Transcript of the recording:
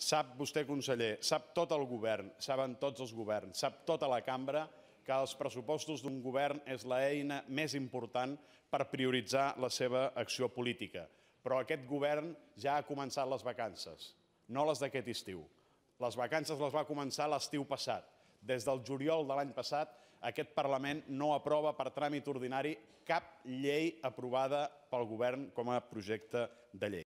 Sap vostè, conseller, sap tot el govern, saben tots els governs, sap tota la cambra que els pressupostos d'un govern és l'eina més important per prioritzar la seva acció política. Però aquest govern ja ha començat les vacances, no les d'aquest estiu. Les vacances les va començar l'estiu passat. Des del juliol de l'any passat, aquest Parlament no aprova per tràmit ordinari cap llei aprovada pel govern com a projecte de llei.